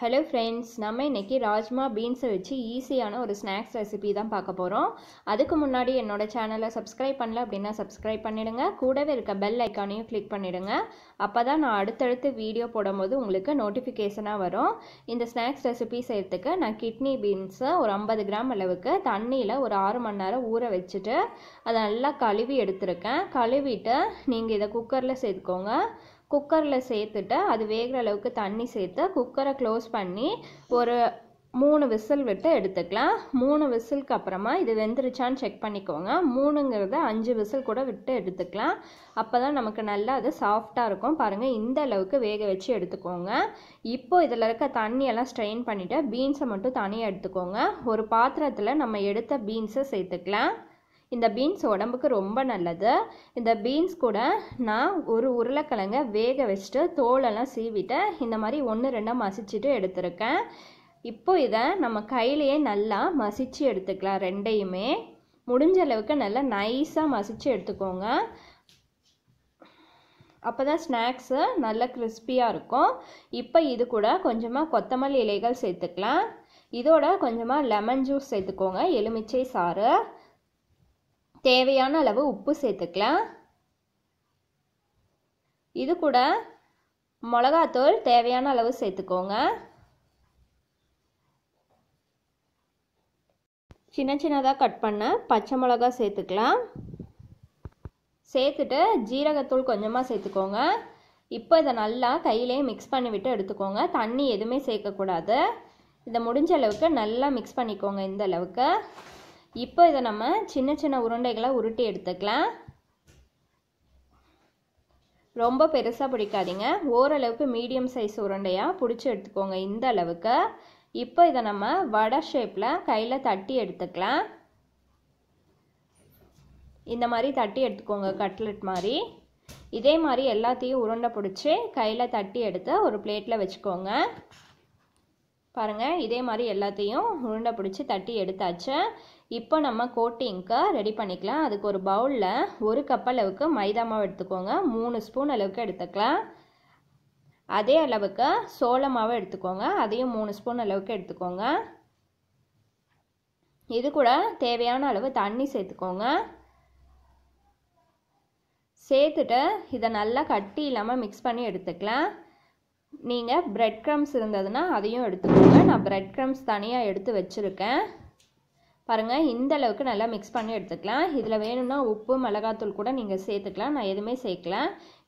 hello friends நம்ம இன்றைக்கி ராஜ்மா பீன்ஸை வச்சு ஈஸியான ஒரு ஸ்நாக்ஸ் ரெசிபி தான் பார்க்க போகிறோம் அதுக்கு முன்னாடி என்னோடய சேனலை சப்ஸ்கிரைப் பண்ணல அப்படின்னா சப்ஸ்கிரைப் பண்ணிவிடுங்க கூடவே இருக்க பெல் ஐக்கானையும் கிளிக் பண்ணிவிடுங்க அப்போ தான் நான் அடுத்தடுத்து வீடியோ போடும்போது உங்களுக்கு நோட்டிஃபிகேஷனாக வரும் இந்த ஸ்நாக்ஸ் ரெசிபி செய்கிறதுக்கு நான் கிட்னி பீன்ஸை ஒரு ஐம்பது கிராம் அளவுக்கு தண்ணியில் ஒரு ஆறு மணி நேரம் ஊற வச்சுட்டு அதை நல்லா கழுவி எடுத்திருக்கேன் கழுவிட்டு நீங்கள் இதை குக்கரில் சேர்த்துக்கோங்க குக்கரில் சேர்த்துட்டு அது வேகிற அளவுக்கு தண்ணி சேர்த்து குக்கரை க்ளோஸ் பண்ணி ஒரு மூணு விசில் விட்டு எடுத்துக்கலாம் மூணு விசிலுக்கு அப்புறமா இது வெந்துருச்சான்னு செக் பண்ணிக்கோங்க மூணுங்கிறத அஞ்சு விசில் கூட விட்டு எடுத்துக்கலாம் அப்போ தான் நமக்கு நல்லா அது சாஃப்டாக இருக்கும் பாருங்கள் இந்த அளவுக்கு வேக வச்சு எடுத்துக்கோங்க இப்போ இதில் இருக்க தண்ணியெல்லாம் ஸ்ட்ரெயின் பண்ணிவிட்டு பீன்ஸை மட்டும் தனியாக எடுத்துக்கோங்க ஒரு பாத்திரத்தில் நம்ம எடுத்த பீன்ஸை சேர்த்துக்கலாம் இந்த பீன்ஸ் உடம்புக்கு ரொம்ப நல்லது இந்த பீன்ஸ் கூட நான் ஒரு உருளைக்கிழங்க வேக வச்சுட்டு தோலெல்லாம் சீவிட்டேன் இந்த மாதிரி ஒன்று ரெண்டாக மசிச்சுட்டு எடுத்திருக்கேன் இப்போ இதை நம்ம கையிலையே நல்லா மசித்து எடுத்துக்கலாம் ரெண்டையுமே முடிஞ்ச அளவுக்கு நல்லா நைஸாக மசித்து எடுத்துக்கோங்க அப்போ தான் ஸ்நாக்ஸு நல்லா கிறிஸ்பியாக இருக்கும் இப்போ இது கூட கொஞ்சமாக கொத்தமல்லி இலைகள் சேர்த்துக்கலாம் இதோட கொஞ்சமாக லெமன் ஜூஸ் சேர்த்துக்கோங்க எலுமிச்சை சாறு தேவையான அளவு உப்பு சேர்த்துக்கலாம் இது கூட மிளகாத்தூள் தேவையான அளவு சேர்த்துக்கோங்க சின்ன சின்னதாக கட் பண்ண பச்சை மிளகா சேர்த்துக்கலாம் சேர்த்துட்டு ஜீரகத்தூள் கொஞ்சமாக சேர்த்துக்கோங்க இப்போ இதை நல்லா கையிலே மிக்ஸ் பண்ணிவிட்டு எடுத்துக்கோங்க தண்ணி எதுவுமே சேர்க்கக்கூடாது இதை முடிஞ்ச அளவுக்கு நல்லா மிக்ஸ் பண்ணிக்கோங்க இந்த அளவுக்கு இப்போ இதை நம்ம சின்ன சின்ன உருண்டைகளை உருட்டி எடுத்துக்கலாம் ரொம்ப பெருசாக பிடிக்காதீங்க ஓரளவுக்கு மீடியம் சைஸ் உருண்டையாக பிடிச்சி எடுத்துக்கோங்க இந்த அளவுக்கு இப்போ இதை நம்ம வடை ஷேப்பில் கையில் தட்டி எடுத்துக்கலாம் இந்த மாதிரி தட்டி எடுத்துக்கோங்க கட்லெட் மாதிரி இதே மாதிரி எல்லாத்தையும் உருண்டை பிடிச்சி கையில் தட்டி எடுத்து ஒரு பிளேட்டில் வச்சுக்கோங்க பாருங்கள் இதே மாதிரி எல்லாத்தையும் உருண்டை பிடிச்சி தட்டி எடுத்தாச்சு இப்போ நம்ம கோட்டிங்க்கு ரெடி பண்ணிக்கலாம் அதுக்கு ஒரு பவுலில் ஒரு கப் அளவுக்கு மைதா மாவு எடுத்துக்கோங்க மூணு ஸ்பூன் அளவுக்கு எடுத்துக்கலாம் அதே அளவுக்கு சோள மாவு எடுத்துக்கோங்க அதையும் மூணு ஸ்பூன் அளவுக்கு எடுத்துக்கோங்க இது கூட தேவையான அளவு தண்ணி சேர்த்துக்கோங்க சேர்த்துட்டு இதை நல்லா கட்டி இல்லாமல் மிக்ஸ் பண்ணி எடுத்துக்கலாம் நீங்கள் ப்ரெட் க்ரம்ஸ் இருந்ததுன்னா அதையும் எடுத்துக்கோங்க நான் ப்ரெட் க்ரம்ஸ் தனியாக எடுத்து வச்சுருக்கேன் பாருங்கள் இந்த அளவுக்கு நல்லா மிக்ஸ் பண்ணி எடுத்துக்கலாம் இதில் வேணும்னா உப்பு மிளகாத்தூள் கூட நீங்கள் சேர்த்துக்கலாம் நான் எதுவுமே சேர்க்கல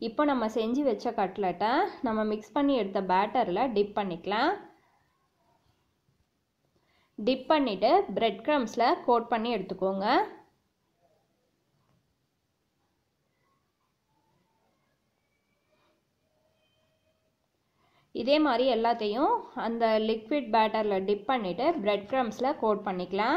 இப்போ நம்ம செஞ்சு வச்ச கட்லெட்டை நம்ம மிக்ஸ் பண்ணி எடுத்த பேட்டரில் டிப் பண்ணிக்கலாம் டிப் பண்ணிவிட்டு ப்ரெட் க்ரம்ஸில் கோட் பண்ணி எடுத்துக்கோங்க இதே மாதிரி எல்லாத்தையும் அந்த லிக்விட் பேட்டரில் டிப் பண்ணிவிட்டு ப்ரெட் க்ரம்ஸில் கோட் பண்ணிக்கலாம்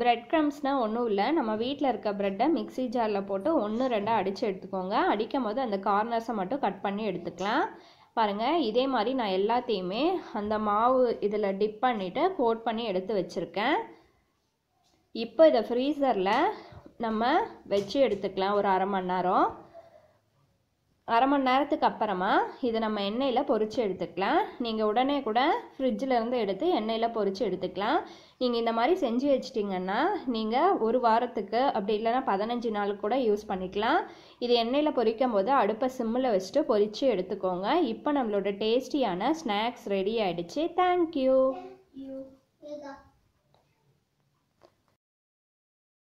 ப்ரெட் க்ரம்ஸ்னால் ஒன்றும் இல்லை நம்ம வீட்டில் இருக்க ப்ரெட்டை மிக்சி ஜாரில் போட்டு ஒன்று ரெண்டாக அடித்து எடுத்துக்கோங்க அடிக்கும் போது அந்த கார்னர்ஸை மட்டும் கட் பண்ணி எடுத்துக்கலாம் பாருங்கள் இதே மாதிரி நான் எல்லாத்தையுமே அந்த மாவு இதில் டிப் பண்ணிவிட்டு கோட் பண்ணி எடுத்து வச்சுருக்கேன் இப்போ இதை ஃப்ரீசரில் நம்ம வச்சு எடுத்துக்கலாம் ஒரு அரை மணி நேரம் அரை மணி நேரத்துக்கு அப்புறமா இதை நம்ம எண்ணெயில் பொறிச்சு எடுத்துக்கலாம் நீங்கள் உடனே கூட ஃப்ரிட்ஜிலேருந்து எடுத்து எண்ணெயில் பொறிச்சு எடுத்துக்கலாம் நீங்கள் இந்த மாதிரி செஞ்சு வச்சிட்டிங்கன்னா நீங்கள் ஒரு வாரத்துக்கு அப்படி இல்லைனா பதினஞ்சு நாளுக்கு கூட யூஸ் பண்ணிக்கலாம் இது எண்ணெயில் பொறிக்கும் போது அடுப்பை சிம்மில் வச்சுட்டு பொறிச்சு எடுத்துக்கோங்க இப்போ நம்மளோட டேஸ்டியான ஸ்நாக்ஸ் ரெடி ஆகிடுச்சு தேங்க்யூ